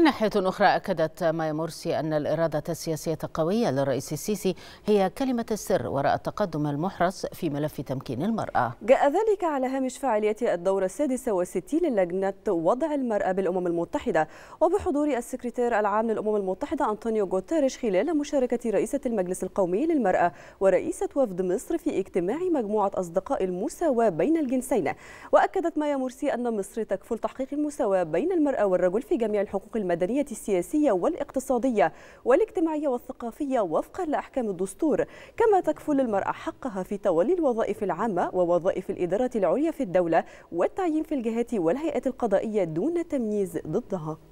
من ناحية أخرى أكدت مايا مرسي أن الإرادة السياسية القوية للرئيس السيسي هي كلمة السر وراء التقدم المحرص في ملف تمكين المرأة جاء ذلك على هامش فعالية الدورة السادسة والستين للجنة وضع المرأة بالأمم المتحدة وبحضور السكرتير العام للأمم المتحدة أنطونيو غوتيريش خلال مشاركة رئيسة المجلس القومي للمرأة ورئيسة وفد مصر في اجتماع مجموعة أصدقاء المساواة بين الجنسين وأكدت مايا مرسي أن مصر تكفل تحقيق المساواة بين المرأة والرجل في جميع الحقوق المدنية السياسية والاقتصادية والاجتماعية والثقافية وفقا لأحكام الدستور كما تكفل المرأة حقها في تولي الوظائف العامة ووظائف الإدارة العليا في الدولة والتعيين في الجهات والهيئات القضائية دون تمييز ضدها